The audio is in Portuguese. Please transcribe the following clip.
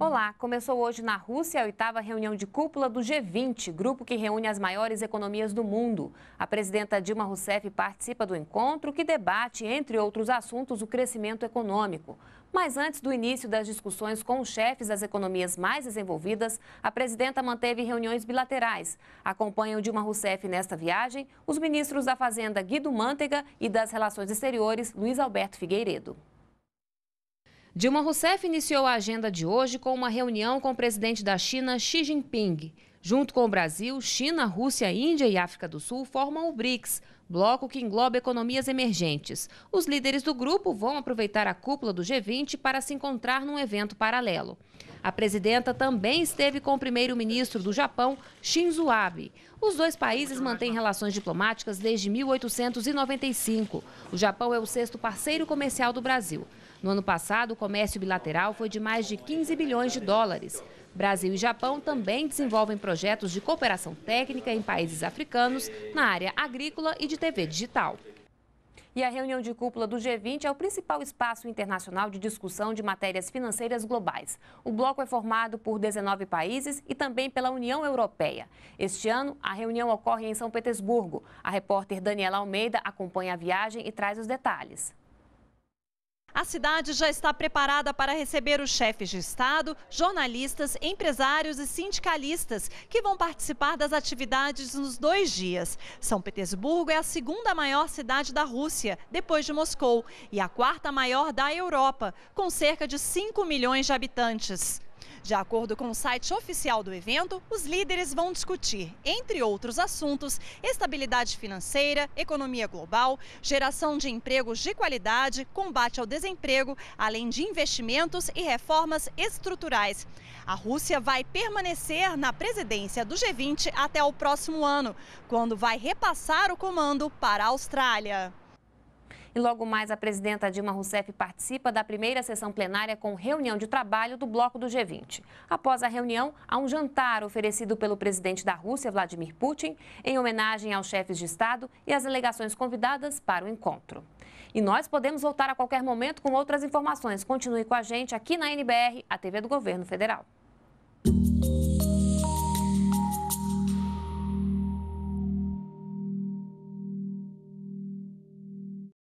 Olá, começou hoje na Rússia a oitava reunião de cúpula do G20, grupo que reúne as maiores economias do mundo. A presidenta Dilma Rousseff participa do encontro que debate, entre outros assuntos, o crescimento econômico. Mas antes do início das discussões com os chefes das economias mais desenvolvidas, a presidenta manteve reuniões bilaterais. Acompanham Dilma Rousseff nesta viagem os ministros da Fazenda Guido Mantega e das Relações Exteriores Luiz Alberto Figueiredo. Dilma Rousseff iniciou a agenda de hoje com uma reunião com o presidente da China, Xi Jinping. Junto com o Brasil, China, Rússia, Índia e África do Sul formam o BRICS, bloco que engloba economias emergentes. Os líderes do grupo vão aproveitar a cúpula do G20 para se encontrar num evento paralelo. A presidenta também esteve com o primeiro-ministro do Japão, Shinzo Abe. Os dois países mantêm relações diplomáticas desde 1895. O Japão é o sexto parceiro comercial do Brasil. No ano passado, o comércio bilateral foi de mais de 15 bilhões de dólares. Brasil e Japão também desenvolvem projetos de cooperação técnica em países africanos na área agrícola e de TV digital. E a reunião de cúpula do G20 é o principal espaço internacional de discussão de matérias financeiras globais. O bloco é formado por 19 países e também pela União Europeia. Este ano, a reunião ocorre em São Petersburgo. A repórter Daniela Almeida acompanha a viagem e traz os detalhes. A cidade já está preparada para receber os chefes de Estado, jornalistas, empresários e sindicalistas que vão participar das atividades nos dois dias. São Petersburgo é a segunda maior cidade da Rússia, depois de Moscou, e a quarta maior da Europa, com cerca de 5 milhões de habitantes. De acordo com o site oficial do evento, os líderes vão discutir, entre outros assuntos, estabilidade financeira, economia global, geração de empregos de qualidade, combate ao desemprego, além de investimentos e reformas estruturais. A Rússia vai permanecer na presidência do G20 até o próximo ano, quando vai repassar o comando para a Austrália. E logo mais, a presidenta Dilma Rousseff participa da primeira sessão plenária com reunião de trabalho do bloco do G20. Após a reunião, há um jantar oferecido pelo presidente da Rússia, Vladimir Putin, em homenagem aos chefes de Estado e às delegações convidadas para o encontro. E nós podemos voltar a qualquer momento com outras informações. Continue com a gente aqui na NBR, a TV do Governo Federal.